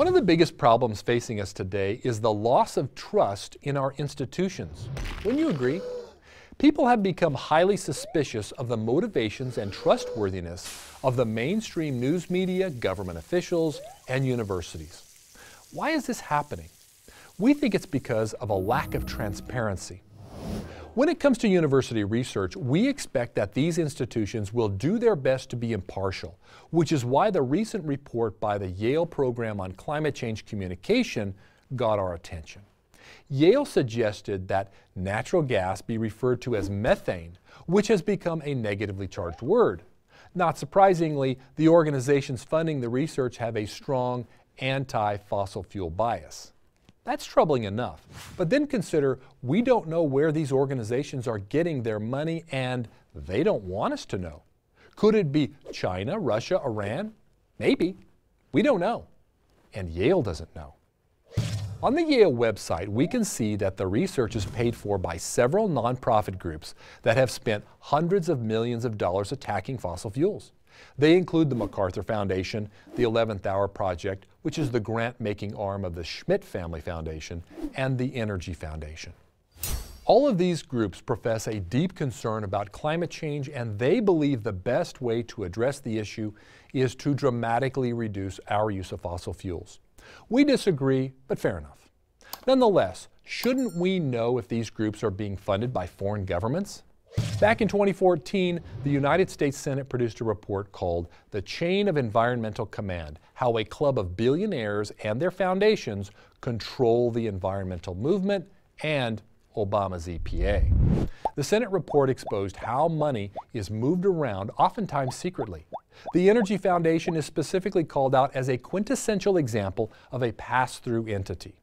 One of the biggest problems facing us today is the loss of trust in our institutions. Wouldn't you agree? People have become highly suspicious of the motivations and trustworthiness of the mainstream news media, government officials, and universities. Why is this happening? We think it's because of a lack of transparency. When it comes to university research, we expect that these institutions will do their best to be impartial, which is why the recent report by the Yale program on climate change communication got our attention. Yale suggested that natural gas be referred to as methane, which has become a negatively charged word. Not surprisingly, the organizations funding the research have a strong anti fossil fuel bias. That's troubling enough. But then consider we don't know where these organizations are getting their money and they don't want us to know. Could it be China, Russia, Iran? Maybe. We don't know. And Yale doesn't know. On the Yale website, we can see that the research is paid for by several nonprofit groups that have spent hundreds of millions of dollars attacking fossil fuels. They include the MacArthur Foundation, the 11th Hour Project, which is the grant-making arm of the Schmidt Family Foundation, and the Energy Foundation. All of these groups profess a deep concern about climate change, and they believe the best way to address the issue is to dramatically reduce our use of fossil fuels. We disagree, but fair enough. Nonetheless, shouldn't we know if these groups are being funded by foreign governments? Back in 2014, the United States Senate produced a report called The Chain of Environmental Command How a Club of Billionaires and Their Foundations Control the Environmental Movement and Obama's EPA. The Senate report exposed how money is moved around, oftentimes secretly. The Energy Foundation is specifically called out as a quintessential example of a pass through entity.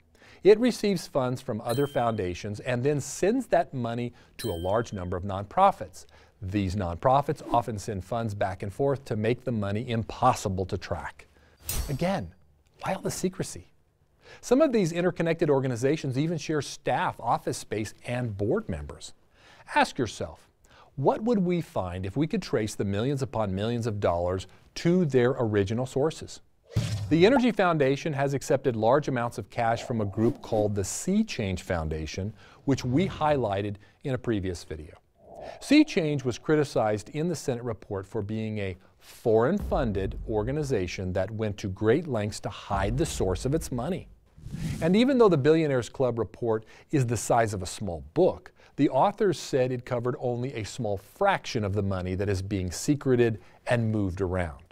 It receives funds from other foundations and then sends that money to a large number of nonprofits. These nonprofits often send funds back and forth to make the money impossible to track. Again, why all the secrecy? Some of these interconnected organizations even share staff, office space, and board members. Ask yourself, what would we find if we could trace the millions upon millions of dollars to their original sources? The Energy Foundation has accepted large amounts of cash from a group called the Sea Change Foundation, which we highlighted in a previous video. Sea Change was criticized in the Senate report for being a foreign funded organization that went to great lengths to hide the source of its money. And even though the Billionaires Club report is the size of a small book, the authors said it covered only a small fraction of the money that is being secreted and moved around.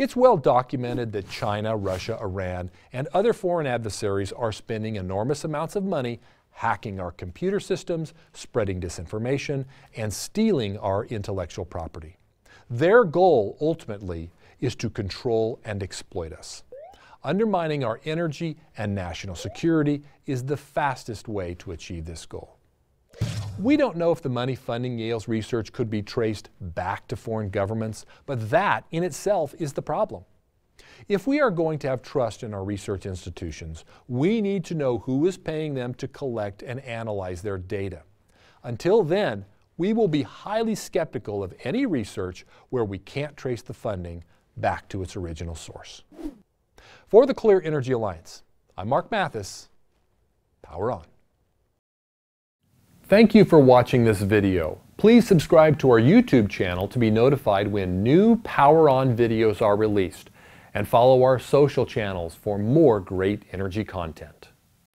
It's well documented that China, Russia, Iran, and other foreign adversaries are spending enormous amounts of money hacking our computer systems, spreading disinformation, and stealing our intellectual property. Their goal, ultimately, is to control and exploit us. Undermining our energy and national security is the fastest way to achieve this goal. We don't know if the money funding Yale's research could be traced back to foreign governments, but that in itself is the problem. If we are going to have trust in our research institutions, we need to know who is paying them to collect and analyze their data. Until then, we will be highly skeptical of any research where we can't trace the funding back to its original source. For the Clear Energy Alliance, I'm Mark Mathis. Power on. Thank you for watching this video. Please subscribe to our YouTube channel to be notified when new Power On videos are released and follow our social channels for more great energy content.